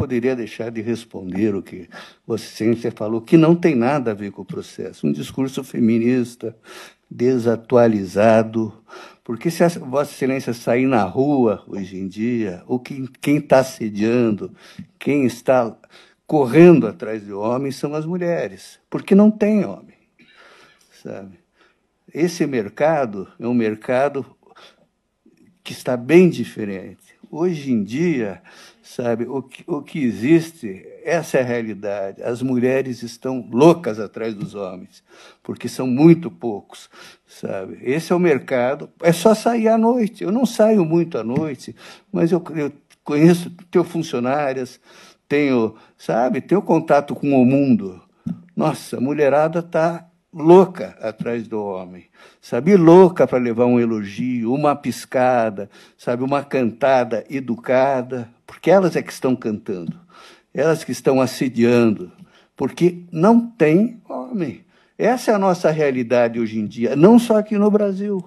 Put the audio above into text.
poderia deixar de responder o que você falou, que não tem nada a ver com o processo. Um discurso feminista desatualizado, porque se a Vossa Excelência sair na rua hoje em dia, que quem está assediando, quem está correndo atrás de homens são as mulheres, porque não tem homem, sabe? Esse mercado é um mercado que está bem diferente. Hoje em dia, sabe, o que, o que existe, essa é a realidade. As mulheres estão loucas atrás dos homens, porque são muito poucos, sabe? Esse é o mercado. É só sair à noite. Eu não saio muito à noite, mas eu, eu conheço tenho funcionárias, tenho, sabe, tenho contato com o mundo. Nossa, a mulherada está louca atrás do homem, sabe? Louca para levar um elogio, uma piscada, sabe? Uma cantada educada, porque elas é que estão cantando, elas que estão assediando, porque não tem homem. Essa é a nossa realidade hoje em dia, não só aqui no Brasil.